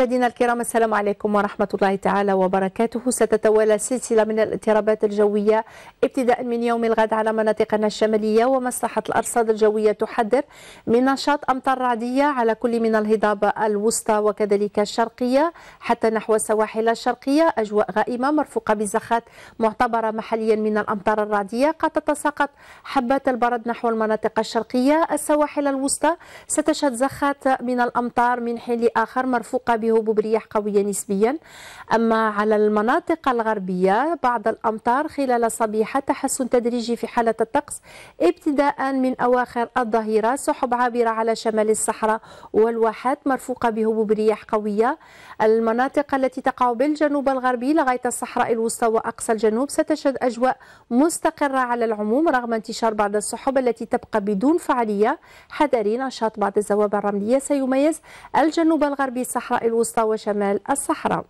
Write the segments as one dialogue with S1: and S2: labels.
S1: مشاهدينا الكرام السلام عليكم ورحمة الله تعالى وبركاته ستتوالى سلسلة من الاضطرابات الجوية ابتداء من يوم الغد على مناطقنا الشمالية ومصلحة الأرصاد الجوية تحذر من نشاط أمطار رعدية على كل من الهضاب الوسطى وكذلك الشرقية حتى نحو السواحل الشرقية أجواء غائمة مرفوقة بزخات معتبرة محليا من الأمطار الرعدية قد تتساقط حبات البرد نحو المناطق الشرقية السواحل الوسطى ستشهد زخات من الأمطار من حين لآخر مرفوقة هبوب برياح قوية نسبيا أما على المناطق الغربية بعض الأمطار خلال صبيحة تحسن تدريجي في حالة الطقس ابتداء من أواخر الظهيرة سحب عابرة على شمال الصحراء والواحات مرفوقة بهبوب رياح قوية المناطق التي تقع بالجنوب الغربي لغاية الصحراء الوسطى وأقصى الجنوب ستشهد أجواء مستقرة على العموم رغم انتشار بعض السحب التي تبقى بدون فعالية حذري نشاط بعض الزوابع الرملية سيميز الجنوب الغربي الصحراء الوسطى الوسطى وشمال الصحراء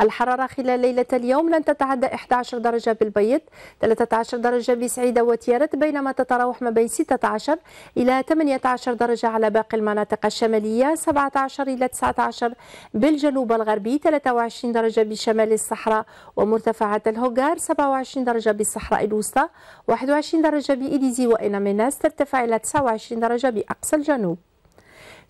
S1: الحرارة خلال ليلة اليوم لن تتعدى 11 درجة بالبيض 13 درجة بسعيدة وتيارت بينما تتراوح ما بين 16 إلى 18 درجة على باقي المناطق الشمالية 17 إلى 19 بالجنوب الغربي 23 درجة بشمال الصحراء ومرتفعات الهوغار 27 درجة بالصحراء الوسطى 21 درجة بإيديزي وإناميناس ترتفع إلى 29 درجة بأقصى الجنوب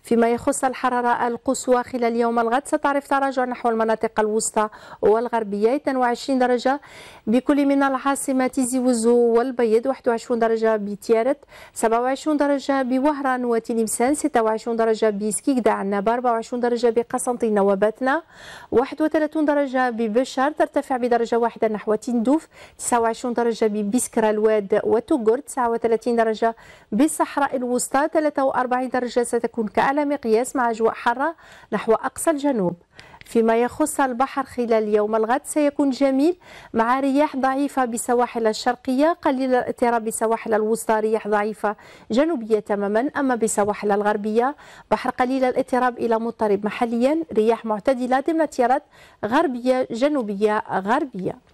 S1: فيما يخص الحرارة القصوى خلال يوم الغد ستعرف تراجع نحو المناطق الوسطى والغربية 22 درجة بكل من العاصمة تيزي وزو والبيض 21 درجة بتيارت 27 درجة بوهران وتلمسان 26 درجة بسكيكدا عنابة 24 درجة بقسنطينة وباتنا 31 درجة ببشار ترتفع بدرجة واحدة نحو تندوف 29 درجة ببسكرا الواد وتوغور 39 درجة بالصحراء الوسطى 43 درجة ستكون كأرض على مقياس مع أجواء حارة نحو أقصى الجنوب فيما يخص البحر خلال يوم الغد سيكون جميل مع رياح ضعيفة بسواحل الشرقية قليل الاضطراب بسواحل الوسطى رياح ضعيفة جنوبية تماما أما بسواحل الغربية بحر قليل الاضطراب إلى مضطرب محليا رياح معتدلة ضمن تيارات غربية جنوبية غربية